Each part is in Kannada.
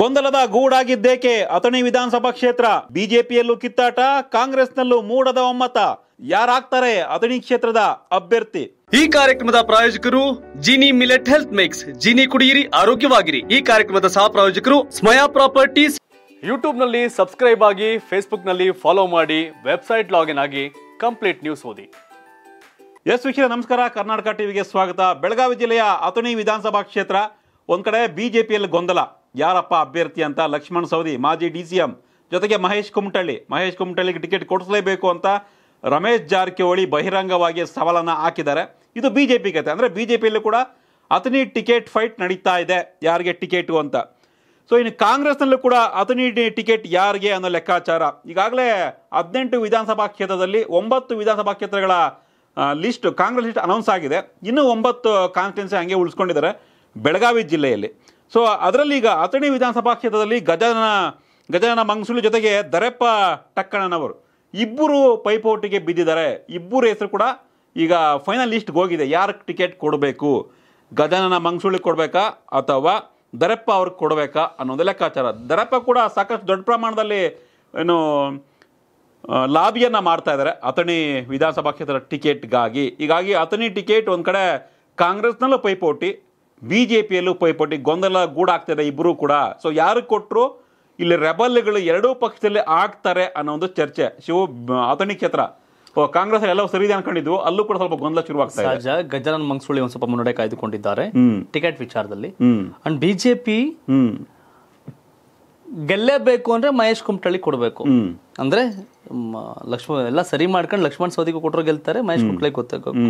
ಗೊಂದಲದ ಗೂಡಾಗಿದ್ದೇಕೆ ಅಥಣಿ ವಿಧಾನಸಭಾ ಕ್ಷೇತ್ರ ಬಿಜೆಪಿಯಲ್ಲೂ ಕಿತ್ತಾಟ ಕಾಂಗ್ರೆಸ್ನಲ್ಲೂ ಮೂಡದ ಒಮ್ಮತ ಯಾರಾಗ್ತಾರೆ ಅಥಣಿ ಕ್ಷೇತ್ರದ ಅಭ್ಯರ್ಥಿ ಈ ಕಾರ್ಯಕ್ರಮದ ಪ್ರಾಯೋಜಕರು Jini millet health mix Jini ಕುಡಿಯಿರಿ ಆರೋಗ್ಯವಾಗಿರಿ ಈ ಕಾರ್ಯಕ್ರಮದ ಸಹ ಪ್ರಾಯೋಜಕರು ಸ್ಮಯಾ ಪ್ರಾಪರ್ಟೀಸ್ ಯೂಟ್ಯೂಬ್ ನಲ್ಲಿ ಸಬ್ಸ್ಕ್ರೈಬ್ ಆಗಿ ಫೇಸ್ಬುಕ್ ನಲ್ಲಿ ಫಾಲೋ ಮಾಡಿ ವೆಬ್ಸೈಟ್ ಲಾಗಿನ್ ಆಗಿ ಕಂಪ್ಲೀಟ್ ನ್ಯೂಸ್ ಓದಿ ಎಸ್ ವಿಷಯ ನಮಸ್ಕಾರ ಕರ್ನಾಟಕ ಟಿವಿಗೆ ಸ್ವಾಗತ ಬೆಳಗಾವಿ ಜಿಲ್ಲೆಯ ಅಥಣಿ ವಿಧಾನಸಭಾ ಕ್ಷೇತ್ರ ಒಂದ್ ಕಡೆ ಬಿಜೆಪಿಯಲ್ಲಿ ಗೊಂದಲ ಯಾರಪ್ಪ ಅಭ್ಯರ್ಥಿ ಅಂತ ಲಕ್ಷ್ಮಣ್ ಸವದಿ ಮಾಜಿ ಡಿ ಸಿ ಎಂ ಜೊತೆಗೆ ಮಹೇಶ್ ಕುಮಟಳ್ಳಿ ಮಹೇಶ್ ಕುಮಟಳ್ಳಿಗೆ ಟಿಕೆಟ್ ಕೊಡಿಸಲೇಬೇಕು ಅಂತ ರಮೇಶ್ ಜಾರಕಿಹೊಳಿ ಬಹಿರಂಗವಾಗಿ ಸವಾಲನ್ನು ಹಾಕಿದ್ದಾರೆ ಇದು ಬಿ ಜೆ ಪಿ ಕತೆ ಅಂದರೆ ಬಿ ಜೆ ಪಿಯಲ್ಲೂ ಕೂಡ ಅತನಿ ಟಿಕೆಟ್ ಫೈಟ್ ನಡೀತಾ ಇದೆ ಯಾರಿಗೆ ಟಿಕೆಟು ಅಂತ ಸೊ ಇನ್ನು ಕಾಂಗ್ರೆಸ್ನಲ್ಲೂ ಕೂಡ ಅತನಿ ಟಿಕೆಟ್ ಯಾರಿಗೆ ಅನ್ನೋ ಲೆಕ್ಕಾಚಾರ ಈಗಾಗಲೇ ಹದಿನೆಂಟು ವಿಧಾನಸಭಾ ಕ್ಷೇತ್ರದಲ್ಲಿ ಒಂಬತ್ತು ವಿಧಾನಸಭಾ ಕ್ಷೇತ್ರಗಳ ಲಿಸ್ಟ್ ಕಾಂಗ್ರೆಸ್ ಲಿಸ್ಟ್ ಅನೌನ್ಸ್ ಆಗಿದೆ ಇನ್ನೂ ಒಂಬತ್ತು ಕಾನ್ಸ್ಟಿಟ್ಯೂನ್ಸಿ ಹಂಗೆ ಉಳಿಸ್ಕೊಂಡಿದ್ದಾರೆ ಬೆಳಗಾವಿ ಜಿಲ್ಲೆಯಲ್ಲಿ ಸೊ ಅದರಲ್ಲಿ ಈಗ ಅಥಣಿ ವಿಧಾನಸಭಾ ಕ್ಷೇತ್ರದಲ್ಲಿ ಗಜಾನನ ಗಜಾನನ ಮಂಗ್ಸೂಳಿ ಜೊತೆಗೆ ದರೆಪ್ಪ ಟಕ್ಕಣ್ಣನವರು ಇಬ್ಬರು ಪೈಪೋಟಿಗೆ ಬಿದ್ದಿದ್ದಾರೆ ಇಬ್ಬರು ಹೆಸರು ಕೂಡ ಈಗ ಫೈನಲ್ ಲಿಸ್ಟ್ಗೆ ಹೋಗಿದೆ ಯಾರಿಗೆ ಟಿಕೆಟ್ ಕೊಡಬೇಕು ಗಜಾನನ ಮಂಗ್ಸುಳಿಗೆ ಕೊಡಬೇಕಾ ಅಥವಾ ದರೆಪ್ಪ ಅವ್ರಿಗೆ ಕೊಡಬೇಕಾ ಅನ್ನೋದು ಲೆಕ್ಕಾಚಾರ ದರೆಪ್ಪ ಕೂಡ ಸಾಕಷ್ಟು ದೊಡ್ಡ ಪ್ರಮಾಣದಲ್ಲಿ ಏನು ಲಾಬಿಯನ್ನು ಮಾಡ್ತಾ ಇದ್ದಾರೆ ಅಥಣಿ ವಿಧಾನಸಭಾ ಕ್ಷೇತ್ರದ ಟಿಕೆಟ್ಗಾಗಿ ಹೀಗಾಗಿ ಅಥಣಿ ಟಿಕೆಟ್ ಒಂದು ಕಡೆ ಕಾಂಗ್ರೆಸ್ನಲ್ಲೂ ಪೈಪೋಟಿ ಬಿ ಜೆ ಪಿಯಲ್ಲೂ ಪೈಪೋಟಿ ಗೊಂದಲ ಗೂಡಾಗ್ತಿದೆ ಇಬ್ಬರೂ ಕೂಡ ಸೊ ಯಾರು ಕೊಟ್ಟರು ಇಲ್ಲಿ ರೆಬಲ್ಗಳು ಎರಡೂ ಪಕ್ಷದಲ್ಲಿ ಆಗ್ತಾರೆ ಅನ್ನೋ ಒಂದು ಚರ್ಚೆ ಶಿವ ಅಥಣಿ ಕ್ಷೇತ್ರ ಕಾಂಗ್ರೆಸ್ ಎಲ್ಲ ಸರಿ ಅನ್ಕೊಂಡಿದ್ವು ಅಲ್ಲೂ ಕೂಡ ಸ್ವಲ್ಪ ಗೊಂದಲ ಶುರುವಾಗ್ತದೆ ಸಹಜ ಗಜಾನನ್ ಮಂಗಸುಳಿ ಒಂದ್ ಸ್ವಲ್ಪ ಮುನ್ನಡೆ ಕಾಯ್ದುಕೊಂಡಿದ್ದಾರೆ ಟಿಕೆಟ್ ವಿಚಾರದಲ್ಲಿ ಅಂಡ್ ಬಿಜೆಪಿ ಗೆಲ್ಲೇಬೇಕು ಅಂದ್ರೆ ಮಹೇಶ್ ಕುಮಟಳ್ಳಿ ಕೊಡಬೇಕು ಅಂದ್ರೆ ಲಕ್ಷ್ಮಣ ಎಲ್ಲ ಸರಿ ಮಾಡ್ಕೊಂಡು ಲಕ್ಷ್ಮಣ್ ಸೋದಿಗೂ ಕೊಟ್ಟರು ಗೆಲ್ತಾರೆ ಮಹೇಶ್ ಕುಮಟಳ್ಳಿ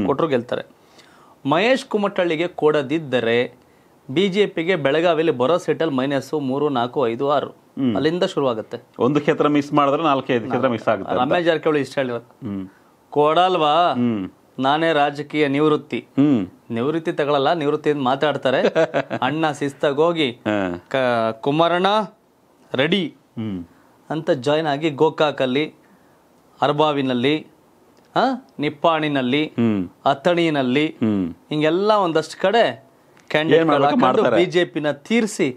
ಕೊಟ್ಟರು ಗೆಲ್ತಾರೆ ಮಹೇಶ್ ಕುಮಟಳ್ಳಿಗೆ ಕೊಡದಿದ್ದರೆ ಬಿ ಜೆ ಪಿಗೆ ಬೆಳಗಾವಿಯಲ್ಲಿ ಬರೋ ಸೆಟಲ್ ಮೈನಸ್ ಮೂರು ನಾಲ್ಕು ಐದು ಆರು ಅಲ್ಲಿಂದ ಶುರುವಾಗುತ್ತೆ ಒಂದು ಕ್ಷೇತ್ರ ಮಿಸ್ ಮಾಡಿದ್ರೆ ನಾಲ್ಕೈದು ಕ್ಷೇತ್ರ ಮಿಸ್ ಆಗುತ್ತೆ ರಮೇಶ್ ಜಾರಕಿಹೊಳಿ ಇಷ್ಟ ಹೇಳಿರೋದು ಕೊಡಲ್ವಾ ನಾನೇ ರಾಜಕೀಯ ನಿವೃತ್ತಿ ನಿವೃತ್ತಿ ತಗೊಳಲ್ಲ ನಿವೃತ್ತಿ ಮಾತಾಡ್ತಾರೆ ಅಣ್ಣ ಶಿಸ್ತಾಗೋಗಿ ಕುಮಾರಣ್ಣ ರೆಡಿ ಅಂತ ಜಾಯ್ನ್ ಆಗಿ ಗೋಕಾಕಲ್ಲಿ ಅರ್ಬಾವಿನಲ್ಲಿ ನಿಪ್ಪಾಣಿನಲ್ಲಿ ಅಥಣಿನಲ್ಲಿ ಹಿಂಗೆಲ್ಲ ಒಂದಷ್ಟು ಕಡೆ ಕ್ಯಾಂಡಿಡೇಟ್ ಬಿಜೆಪಿನ ತೀರಿಸಿ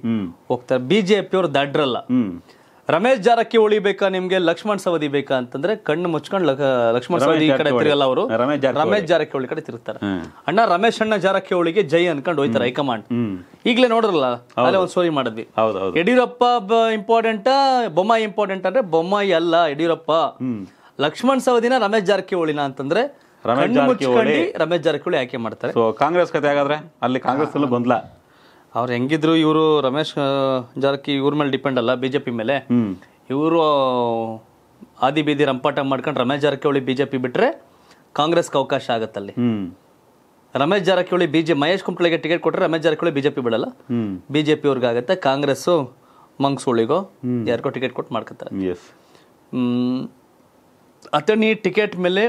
ಹೋಗ್ತಾರೆ ಬಿಜೆಪಿ ಅವ್ರು ದಡ್ರಲ್ಲ ರಮೇಶ್ ಜಾರಕಿಹೊಳಿ ಬೇಕಾ ನಿಮ್ಗೆ ಲಕ್ಷ್ಮಣ್ ಸವದಿ ಬೇಕಾ ಅಂತಂದ್ರೆ ಕಣ್ಣು ಮುಚ್ಕೊಂಡು ಲಕ್ಷ್ಮಣ್ ಸವದಿ ಈ ಕಡೆ ತಿರುಗಲ್ಲ ಅವರು ರಮೇಶ್ ಜಾರಕಿಹೊಳಿ ಕಡೆ ತಿರುತ್ತಾರೆ ಅಣ್ಣ ರಮೇಶ್ ಅಣ್ಣ ಜಾರಕಿಹೊಳಿಗೆ ಜೈ ಅನ್ಕೊಂಡು ಹೋಯ್ತಾರೆ ಹೈಕಮಾಂಡ್ ಈಗ್ಲೇ ನೋಡ್ರಲ್ಲ ಅಲ್ಲೇ ಒಂದು ಸೋರಿ ಮಾಡಿದ್ವಿ ಯಡಿಯೂರಪ್ಪ ಇಂಪಾರ್ಟೆಂಟ್ ಬೊಮ್ಮಾಯಿ ಇಂಪಾರ್ಟೆಂಟ್ ಅಂದ್ರೆ ಬೊಮ್ಮಾಯಿ ಅಲ್ಲ ಯಡಿಯೂರಪ್ಪ ಲಕ್ಷ್ಮಣ್ ಸವದಿನ ರಮೇಶ್ ಜಾರಕಿಹೊಳಿನ ಅಂತಂದ್ರೆ ರಮೇಶ್ ಜಾರಕಿಹೊಳಿ ರಮೇಶ್ ಜಾರಕಿಹೊಳಿ ಆಯ್ಕೆ ಮಾಡ್ತಾರೆ ಕಾಂಗ್ರೆಸ್ ಕತೆ ಹಾಗಾದ್ರೆ ಅಲ್ಲಿ ಕಾಂಗ್ರೆಸ್ ಅಲ್ಲೂ ಗೊಂದಲ ಅವ್ರು ಹೆಂಗಿದ್ರು ಇವರು ರಮೇಶ್ ಜಾರಕಿ ಇವ್ರ ಮೇಲೆ ಡಿಪೆಂಡ್ ಅಲ್ಲ ಬಿಜೆಪಿ ಮೇಲೆ ಇವರು ಆದಿ ಬೀದಿ ರಂಪಾಟ ಮಾಡ್ಕೊಂಡು ರಮೇಶ್ ಜಾರಕಿಹೊಳಿ ಬಿಜೆಪಿ ಬಿಟ್ರೆ ಕಾಂಗ್ರೆಸ್ಗೆ ಅವಕಾಶ ಆಗತ್ತಲ್ಲಿ ರಮೇಶ್ ಜಾರಕಿಹೊಳಿ ಬಿಜೆ ಮಹೇಶ್ ಕುಂಕ್ಳಿಗೆ ಟಿಕೆಟ್ ಕೊಟ್ಟರೆ ರಮೇಶ್ ಜಾರಕಿಹೊಳಿ ಬಿಜೆಪಿ ಬಿಡಲ್ಲ ಬಿಜೆಪಿ ಆಗುತ್ತೆ ಕಾಂಗ್ರೆಸ್ ಮಂಗ್ಸೂಳಿಗೋ ಯಾರಿಗೋ ಟಿಕೆಟ್ ಕೊಟ್ಟು ಮಾಡ್ಕೊತಾರೆ ಅಥಣಿ ಟಿಕೆಟ್ ಮೇಲೆ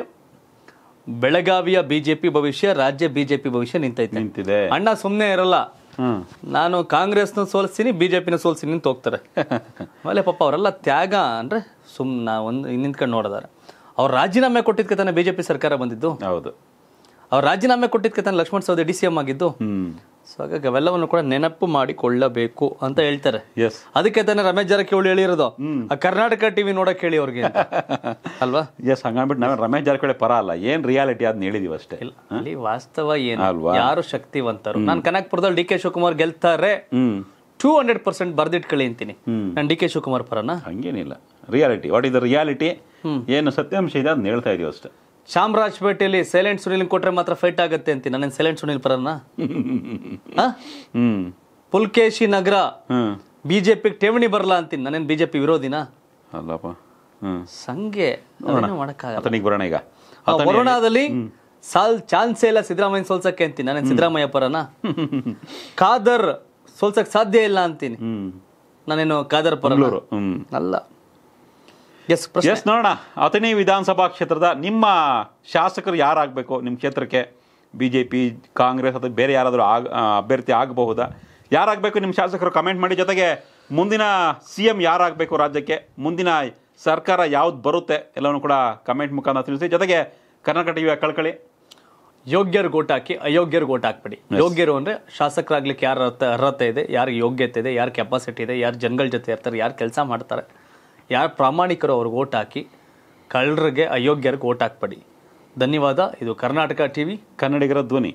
ಬೆಳಗಾವಿಯ ಬಿಜೆಪಿ ಭವಿಷ್ಯ ರಾಜ್ಯ ಬಿಜೆಪಿ ಭವಿಷ್ಯ ನಿಂತೈತೆ ನಿಂತಿದೆ ಅಣ್ಣ ಸುಮ್ಮನೆ ಇರಲ್ಲ ನಾನು ಕಾಂಗ್ರೆಸ್ನ ಸೋಲಿಸ್ತೀನಿ ಬಿಜೆಪಿನ ಸೋಲಿಸ್ತೀನಿ ಅಂತ ಹೋಗ್ತಾರೆ ಆಮೇಲೆ ಪಾಪ ಅವರೆಲ್ಲ ತ್ಯಾಗ ಅಂದರೆ ನಾ ಒಂದು ನಿಂತ್ಕೊಂಡು ನೋಡಿದಾರೆ ಅವ್ರು ರಾಜೀನಾಮೆ ಕೊಟ್ಟಿದ್ಕೆ ತಾನೇ ಬಿಜೆಪಿ ಸರ್ಕಾರ ಬಂದಿದ್ದು ಹೌದು ಅವ್ರು ರಾಜೀನಾಮೆ ಕೊಟ್ಟಿದ್ಕೆ ತಾನೇ Laxman Savadi D C M ಆಗಿದ್ದು ಸೊ ಹಾಗಾಗಿ ಅವೆಲ್ಲವನ್ನು ಕೂಡ ನೆನಪು ಮಾಡಿಕೊಳ್ಳಬೇಕು ಅಂತ ಹೇಳ್ತಾರೆ ಅದಕ್ಕೆ ತಾನೆ ರಮೇಶ್ ಜಾರಕಿಹೊಳಿ ಹೇಳಿರೋದು ಆ ಕರ್ನಾಟಕ ಟಿವಿ ನೋಡಕ್ಕೆ ಹೇಳಿ ಅವ್ರಿಗೆ ಅಲ್ವಾ ಎಸ್ ಹಂಗಾಗ್ಬಿಟ್ಟು ನಾವೇ ರಮೇಶ್ ಜಾರಕಿಹೊಳಿ ಪರ ಅಲ್ಲ ಏನ್ ರಿಯಾಲಿಟಿ ಅದನ್ನ ಹೇಳಿದೀವಿ ಅಷ್ಟೇ ಇಲ್ಲ ಅಲ್ಲಿ ವಾಸ್ತವ ಏನು ಯಾರು ಶಕ್ತಿವಂತರು ನಾನು ಕನಕಪುರದಲ್ಲಿ ಡಿ ಕೆ ಶಿವಕುಮಾರ್ ಗೆಲ್ತಾರೆ ಟೂ ಹಂಡ್ರೆಡ್ ಪರ್ಸೆಂಟ್ ಬರ್ದಿಟ್ಕೊಳ್ಳಿ ಅಂತೀನಿ ನಾನು ಡಿ ಕೆ ಶಿವಕುಮಾರ್ ಪರನ ಹಂಗೇನಿಲ್ಲ reality what is the reality ಏನು ಸತ್ಯಾಂಶ ಇದೆ ಅದನ್ನ ಹೇಳ್ತಾ ಇದೀವಿ ಅಷ್ಟೇ ಚಾಮರಾಜಪೇಟೆಯಲ್ಲಿ ಸೈಲೆಂಟ್ ಸುನಿಲ್ ಕೊಟ್ರೆ ಮಾತ್ರ ಫೈಟ್ ಆಗುತ್ತೆ ಅಂತ ನನ್ನ ಸೈಲೆಂಟ್ ಸುನಿಲ್ ಪರನ ಪುಲ್ಕೇಶಿ ನಗರ ಬಿಜೆಪಿ ಠೇವಣಿ ಬರಲ್ಲ ಅಂತೀನಿ ನಾನೇನು ಬಿಜೆಪಿ ವಿರೋಧಿನ ಅಲ್ಲಪ್ಪ ಸಂಘೆ ಬರೋಣ ಈಗ ಸಾಲ್ ಚಾನ್ಸ್ ಇಲ್ಲ ಸಿದ್ದರಾಮಯ್ಯ ಸೋಲ್ಸಕ್ಕೆ ಅಂತೀನಿ ನಾನೇನು ಸಿದ್ದರಾಮಯ್ಯ ಪರನ ಖಾದರ್ ಸೋಲ್ಸಕ್ಕೆ ಸಾಧ್ಯ ಇಲ್ಲ ಅಂತೀನಿ ನಾನೇನು ಖಾದರ್ ಪರ ಅಲ್ಲ ಎಸ್ ಎಸ್ ನೋಡೋಣ ಅಥಣಿ ವಿಧಾನಸಭಾ ಕ್ಷೇತ್ರದ ನಿಮ್ಮ ಶಾಸಕರು ಯಾರಾಗಬೇಕು ನಿಮ್ಮ ಕ್ಷೇತ್ರಕ್ಕೆ ಬಿ ಜೆ ಪಿ ಕಾಂಗ್ರೆಸ್ ಅಥವಾ ಬೇರೆ ಯಾರಾದರೂ ಆಗ ಅಭ್ಯರ್ಥಿ ಆಗಬಹುದಾ ಯಾರಾಗಬೇಕು ನಿಮ್ಮ ಶಾಸಕರು ಕಮೆಂಟ್ ಮಾಡಿ ಜೊತೆಗೆ ಮುಂದಿನ ಸಿ ಎಂ ಯಾರಾಗಬೇಕು ರಾಜ್ಯಕ್ಕೆ ಮುಂದಿನ ಸರ್ಕಾರ ಯಾವ್ದು ಬರುತ್ತೆ ಎಲ್ಲವನ್ನು ಕೂಡ ಕಮೆಂಟ್ ಮುಖಾಂತರ ತಿಳಿಸಿ ಜೊತೆಗೆ ಕರ್ನಾಟಕ ಟಿವಿಯ ಕಳ್ಕಳಿ ಯೋಗ್ಯರು ಗೋಟ್ ಹಾಕಿ ಅಯೋಗ್ಯರು ಗೋಟ್ ಹಾಕ್ಬಿಡಿ ಯೋಗ್ಯರು ಅಂದರೆ ಶಾಸಕರಾಗ್ಲಿಕ್ಕೆ ಯಾರ ಅರ್ಹತೆ ಇದೆ ಯಾರಿಗೆ ಯೋಗ್ಯತೆ ಇದೆ ಯಾರು ಕೆಪಾಸಿಟಿ ಇದೆ ಯಾರು ಜನಗಳ ಜೊತೆ ಇರ್ತಾರೆ ಯಾರು ಕೆಲಸ ಮಾಡ್ತಾರೆ ಯಾರು ಪ್ರಾಮಾಣಿಕರು ಅವ್ರಿಗೆ ಓಟ್ ಹಾಕಿ ಕಳ್ಳರಿಗೆ ಅಯೋಗ್ಯರಿಗೆ ಓಟ್ ಹಾಕ್ಬೇಡಿ ಧನ್ಯವಾದ ಇದು ಕರ್ನಾಟಕ ಟಿ ವಿ ಕನ್ನಡಿಗರ ಧ್ವನಿ